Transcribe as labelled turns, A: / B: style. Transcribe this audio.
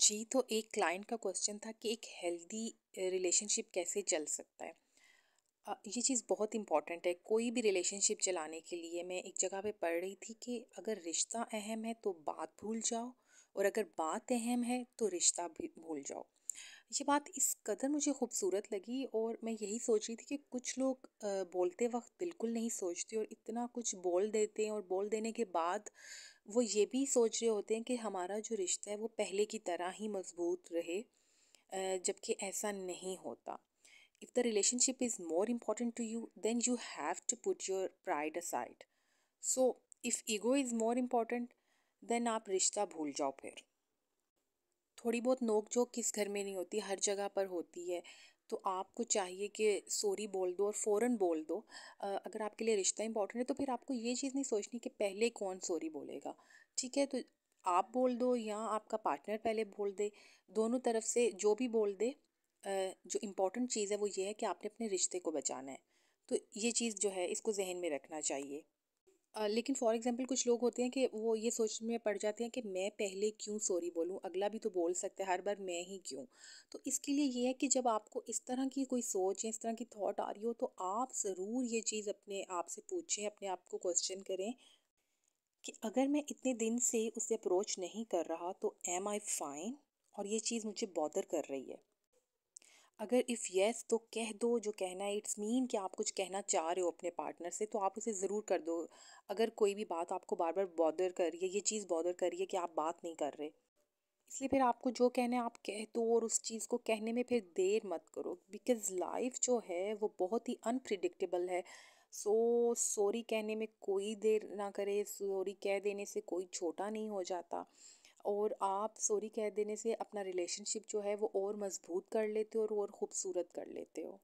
A: जी तो एक क्लाइंट का क्वेश्चन था कि एक हेल्दी रिलेशनशिप कैसे चल सकता है ये चीज़ बहुत इम्पॉर्टेंट है कोई भी रिलेशनशिप चलाने के लिए मैं एक जगह पे पढ़ रही थी कि अगर रिश्ता अहम है तो बात भूल जाओ और अगर बात अहम है तो रिश्ता भी भूल जाओ ये बात इस कदर मुझे खूबसूरत लगी और मैं यही सोच रही थी कि कुछ लोग बोलते वक्त बिल्कुल नहीं सोचते और इतना कुछ बोल देते हैं और बोल देने के बाद वो ये भी सोच रहे होते हैं कि हमारा जो रिश्ता है वो पहले की तरह ही मज़बूत रहे जबकि ऐसा नहीं होता if the relationship is more important to you then you have to put your pride aside so if ego is more important then आप रिश्ता भूल जाओ फिर थोड़ी बहुत नोक जोक किस घर में नहीं होती हर जगह पर होती है तो आपको चाहिए कि सॉरी बोल दो और फ़ौरन बोल दो अगर आपके लिए रिश्ता इंपॉर्टेंट है तो फिर आपको ये चीज़ नहीं सोचनी कि पहले कौन सॉरी बोलेगा ठीक है तो आप बोल दो या आपका पार्टनर पहले बोल दे दोनों तरफ से जो भी बोल दे जो इम्पोर्टेंट चीज़ है वो ये है कि आपने अपने रिश्ते को बचाना है तो ये चीज़ जो है इसको जहन में रखना चाहिए लेकिन फॉर एग्जांपल कुछ लोग होते हैं कि वो ये सोच में पड़ जाते हैं कि मैं पहले क्यों सॉरी बोलूं अगला भी तो बोल सकता है हर बार मैं ही क्यों तो इसके लिए ये है कि जब आपको इस तरह की कोई सोच या इस तरह की थॉट आ रही हो तो आप ज़रूर ये चीज़ अपने आप से पूछें अपने आप को क्वेश्चन करें कि अगर मैं इतने दिन से उसे अप्रोच नहीं कर रहा तो एम आई फाइन और ये चीज़ मुझे बॉदर कर रही है अगर इफ़ येस yes, तो कह दो जो कहना है इट्स मीन कि आप कुछ कहना चाह रहे हो अपने पार्टनर से तो आप उसे ज़रूर कर दो अगर कोई भी बात आपको बार बार बॉदर कर रही है ये चीज़ बॉदर कर रही है कि आप बात नहीं कर रहे इसलिए फिर आपको जो कहना है आप कह दो और उस चीज़ को कहने में फिर देर मत करो बिकॉज़ लाइफ जो है वो बहुत ही अनप्रिडिक्टेबल है सो so, सॉरी कहने में कोई देर ना करे सॉरी कह देने से कोई छोटा नहीं हो जाता और आप सॉरी कह देने से अपना रिलेशनशिप जो है वो और मजबूत कर लेते हो और और खूबसूरत कर लेते हो